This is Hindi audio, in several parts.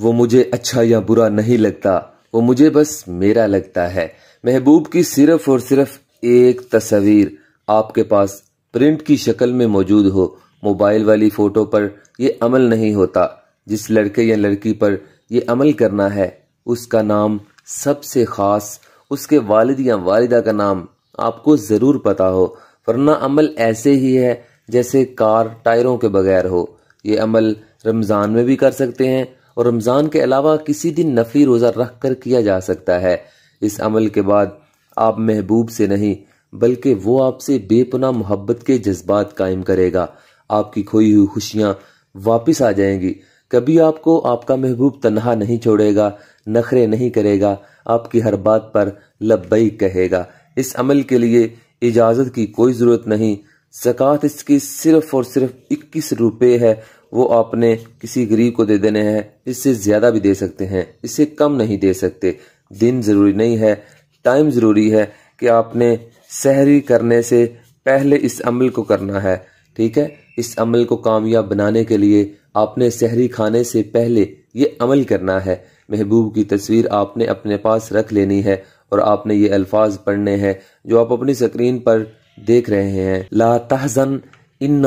वो मुझे अच्छा या बुरा नहीं लगता वो मुझे बस मेरा लगता है महबूब की सिर्फ और सिर्फ एक तस्वीर आपके पास प्रिंट की शक्ल में मौजूद हो मोबाइल वाली फोटो पर यह अमल नहीं होता जिस लड़के या लड़की पर यह अमल करना है उसका नाम सबसे ख़ास उसके वालिद या वालिदा का नाम आपको ज़रूर पता हो वरना अमल ऐसे ही है जैसे कार टायरों के बगैर हो ये अमल रमज़ान में भी कर सकते हैं और रमज़ान के अलावा किसी दिन नफली रोज़ा रख कर किया जा सकता है इस अमल के बाद आप महबूब से नहीं बल्कि वो आपसे बेपना मोहब्बत के जज्बात कायम करेगा आपकी खोई हुई खुशियाँ वापस आ जाएंगी कभी आपको आपका महबूब तनहा नहीं छोड़ेगा नखरे नहीं करेगा आपकी हर बात पर लब्बई कहेगा इस अमल के लिए इजाज़त की कोई ज़रूरत नहीं जक़ात इसकी सिर्फ़ और सिर्फ इक्कीस रुपये है वो आपने किसी गरीब को दे देने हैं इससे ज़्यादा भी दे सकते हैं इससे कम नहीं दे सकते दिन ज़रूरी नहीं है टाइम ज़रूरी है कि आपने सहरी करने से पहले इस अमल को करना है ठीक है इस अमल को कामयाब बनाने के लिए आपने सहरी खाने से पहले ये अमल करना है महबूब की तस्वीर आपने अपने पास रख लेनी है और आपने ये अल्फाज पढ़ने हैं जो आप अपनी स्क्रीन पर देख रहे हैं ला तहजन इन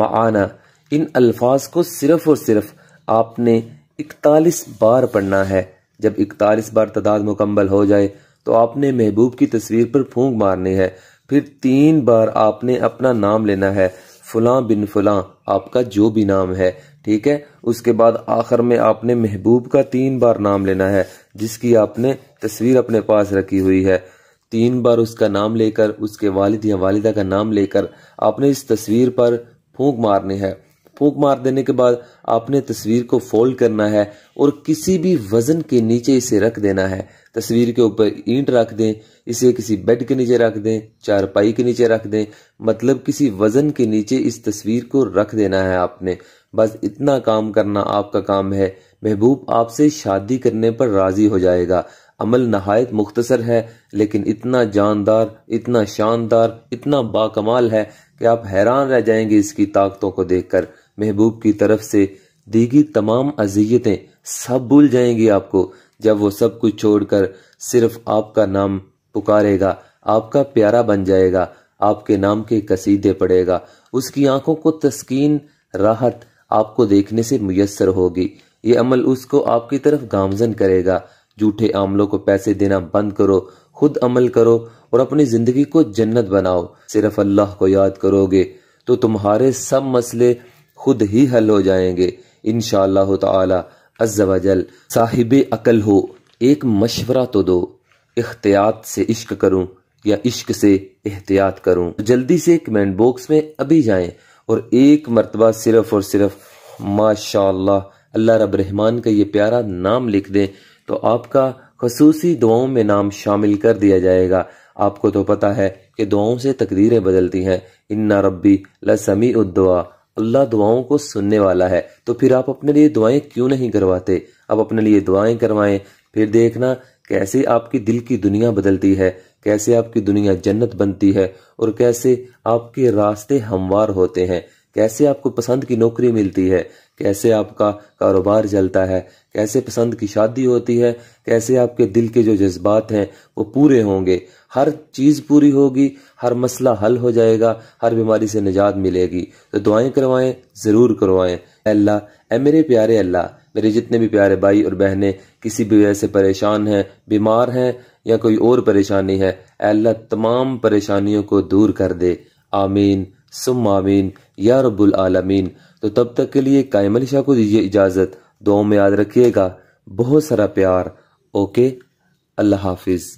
माना इन अल्फाज को सिर्फ और सिर्फ आपने इकतालीस बार पढ़ना है जब इकतालीस बार तादाद मुकम्मल हो जाए तो आपने महबूब की तस्वीर पर फूंक मारनी है फिर तीन बार आपने अपना नाम लेना है फुला बिन फुला आपका जो भी नाम है ठीक है उसके बाद आखिर में आपने महबूब का तीन बार नाम लेना है जिसकी आपने तस्वीर अपने पास रखी हुई है तीन बार उसका नाम लेकर उसके वालिद या वालिदा का नाम लेकर आपने इस तस्वीर पर फूंक मारनी है फूंक मार देने के बाद आपने तस्वीर को फोल्ड करना है और किसी भी वजन के नीचे इसे रख देना है तस्वीर के ऊपर ईंट रख दें इसे किसी बेड के नीचे रख दें चारपाई के नीचे रख दें मतलब किसी वजन के नीचे इस तस्वीर को रख देना है आपने बस इतना काम करना आपका काम है महबूब आपसे शादी करने पर राजी हो जाएगा अमल नहायत मुख्तसर है लेकिन इतना जानदार इतना शानदार इतना बाकमाल है कि आप हैरान रह जाएंगे इसकी ताकतों को देखकर महबूब की तरफ से दीगी तमाम अजियतें सब भूल जाएंगी आपको जब वो सब कुछ छोड़कर सिर्फ आपका नाम पुकारेगा आपका प्यारा बन जाएगा आपके नाम के कसीदे पड़ेगा उसकी आंखों को तस्कीन राहत आपको देखने से मुयसर होगी ये अमल उसको आपकी तरफ गामजन करेगा झूठे आमलों को पैसे देना बंद करो खुद अमल करो और अपनी जिंदगी को जन्नत बनाओ सिर्फ अल्लाह को याद करोगे तो तुम्हारे सब मसले खुद ही हल हो जाएंगे इन तजल साहिब अकल हो एक मशवरा तो दो एहतियात से इश्क करूं या इश्क से एहतियात करूं तो जल्दी से कमेंट बॉक्स में अभी जाएं और एक मरतबा सिर्फ और सिर्फ माशा अल्लाह रब रहमान का ये प्यारा नाम लिख दें तो आपका खसूसी दुआओं में नाम शामिल कर दिया जाएगा आपको तो पता है कि दुआओं से तकदीरें बदलती हैं इन्ना रब्बी लसमी उद्दुआ अल्लाह दुआओं को सुनने वाला है तो फिर आप अपने लिए दुआएं क्यों नहीं करवाते अब अपने लिए दुआएं करवाएं फिर देखना कैसे आपकी दिल की दुनिया बदलती है कैसे आपकी दुनिया जन्नत बनती है और कैसे आपके रास्ते हमवार होते हैं कैसे आपको पसंद की नौकरी मिलती है कैसे आपका कारोबार चलता है कैसे पसंद की शादी होती है कैसे आपके दिल के जो जज्बात हैं वो पूरे होंगे हर चीज़ पूरी होगी हर मसला हल हो जाएगा हर बीमारी से निजात मिलेगी तो दुआएं करवाएं ज़रूर करवाएं अल्लाह ए मेरे प्यारे अल्लाह मेरे जितने भी प्यारे भाई और बहने किसी भी वजह से परेशान हैं बीमार हैं या कोई और परेशानी है अल्लाह तमाम परेशानियों को दूर कर दे आमीन सुमीन या रबुल आलमीन तो तब तक के लिए कायम अली शाह को दीजिए इजाज़त दो में याद रखिएगा बहुत सारा प्यार ओके अल्लाह हाफिज़